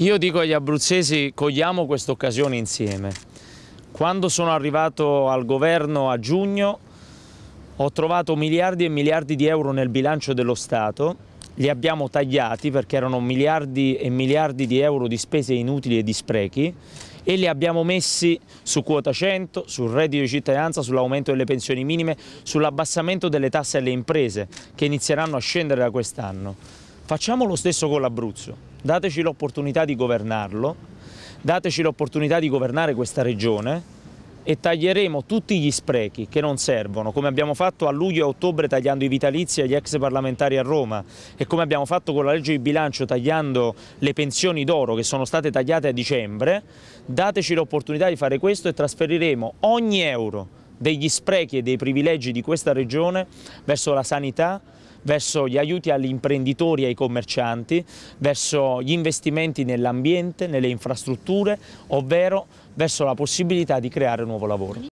Io dico agli abruzzesi cogliamo questa occasione insieme. Quando sono arrivato al governo a giugno ho trovato miliardi e miliardi di euro nel bilancio dello Stato, li abbiamo tagliati perché erano miliardi e miliardi di euro di spese inutili e di sprechi e li abbiamo messi su quota 100, sul reddito di cittadinanza, sull'aumento delle pensioni minime, sull'abbassamento delle tasse alle imprese che inizieranno a scendere da quest'anno. Facciamo lo stesso con l'Abruzzo, dateci l'opportunità di governarlo, dateci l'opportunità di governare questa regione e taglieremo tutti gli sprechi che non servono, come abbiamo fatto a luglio e ottobre tagliando i vitalizi agli ex parlamentari a Roma e come abbiamo fatto con la legge di bilancio tagliando le pensioni d'oro che sono state tagliate a dicembre, dateci l'opportunità di fare questo e trasferiremo ogni euro degli sprechi e dei privilegi di questa regione verso la sanità, verso gli aiuti agli imprenditori e ai commercianti, verso gli investimenti nell'ambiente, nelle infrastrutture, ovvero verso la possibilità di creare nuovo lavoro.